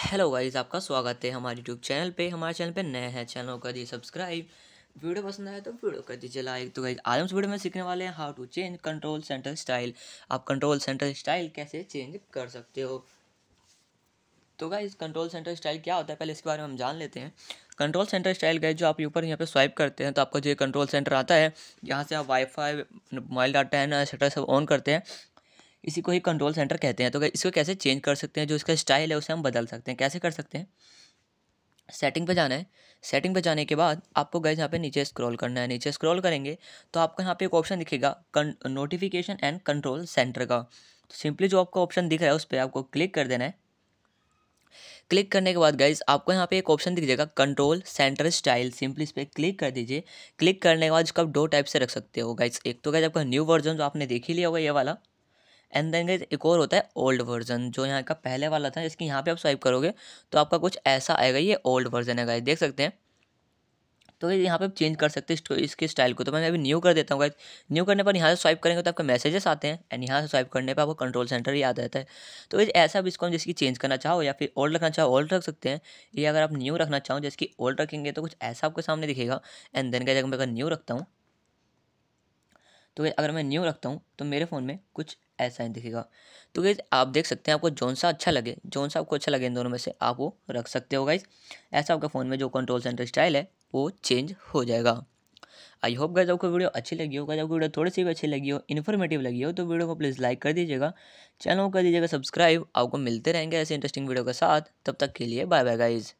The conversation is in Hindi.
हेलो गाइज आपका स्वागत है हमारे यूट्यूब चैनल पे हमारे चैनल पे नए हैं चैनल कर दिए सब्सक्राइब वीडियो पसंद आए तो वीडियो कर दीजिए लाइक तो गाइज आज हम इस वीडियो में सीखने वाले हैं how to change control centre style आप कंट्रोल सेंटर स्टाइल कैसे चेंज कर सकते हो तो गाइज कंट्रोल सेंटर स्टाइल क्या होता है पहले इसके बारे में हम जान लेते हैं कंट्रोल सेंटर स्टाइल गए जो आप ऊपर यहाँ पे स्वाइप करते हैं तो आपका जो कंट्रोल सेंटर आता है यहाँ से आप वाईफाई मोबाइल डाटा है ना सब ऑन करते हैं इसी को ही कंट्रोल सेंटर कहते हैं तो इसको कैसे चेंज कर सकते हैं जो इसका स्टाइल है उसे हम बदल सकते हैं कैसे कर सकते हैं सेटिंग पे जाना है सेटिंग पे जाने के बाद आपको गए यहाँ पे नीचे स्क्रॉल करना है नीचे स्क्रॉल करेंगे तो आपको यहाँ पे एक ऑप्शन दिखेगा नोटिफिकेशन एंड कंट्रोल सेंटर का तो सिंपली जो आपका ऑप्शन दिख रहा है उस पर आपको क्लिक कर देना है क्लिक करने के बाद गाइज आपको यहाँ पे एक ऑप्शन दिख जाएगा कंट्रोल सेंटर स्टाइल सिंपली इस पर क्लिक कर दीजिए क्लिक करने के बाद इसको आप दो टाइप से रख सकते हो गाइज एक तो गाइज आपका न्यू वर्जन जो आपने देख ही लिया होगा ये वाला एंड देन एक और होता है ओल्ड वर्जन जो यहाँ का पहले वाला था इसकी यहाँ पे आप स्वाइप करोगे तो आपका कुछ ऐसा आएगा ये ओल्ड वर्जन है गाइज देख सकते हैं तो यहाँ पे आप चेंज कर सकते हैं इसके स्टाइल को तो मैं अभी न्यू कर देता हूँ गाइज न्यू करने पर यहाँ से स्वाइप करेंगे तो आपके मैसेजेस आते हैं एंड यहाँ से स्वाइप करने पर आपको कंट्रोल सेंटर याद रहता है तो ये ऐसा भी इसको जिसकी चेंज करना चाहो या फिर ओल्ड रखना चाहो ओल्ड रख सकते हैं ये अगर आप न्यू रखना चाहो जिसकी ओल्ड रखेंगे तो कुछ ऐसा आपके सामने दिखेगा एंड देन का जगह मैं अगर न्यू रखता हूँ तो गैस अगर मैं न्यू रखता हूँ तो मेरे फ़ोन में कुछ ऐसा ही दिखेगा तो गैस आप देख सकते हैं आपको जौन सा अच्छा लगे जौन सा आपको अच्छा लगे इन दोनों में से आप वो रख सकते हो गाइज ऐसा आपके फ़ोन में जो कंट्रोल सेंटर स्टाइल है वो चेंज हो जाएगा आई होप गाइज आपको वीडियो अच्छी लगी होगा जब वीडियो थोड़ी सी भी अच्छी लगी हो इन्फॉर्मेटिव लगी हो तो वीडियो को प्लीज़ लाइक कर दीजिएगा चैनल को कर दीजिएगा सब्सक्राइब आपको मिलते रहेंगे ऐसे इंटरेस्टिंग वीडियो के साथ तब तक के लिए बाय बाय गाइज़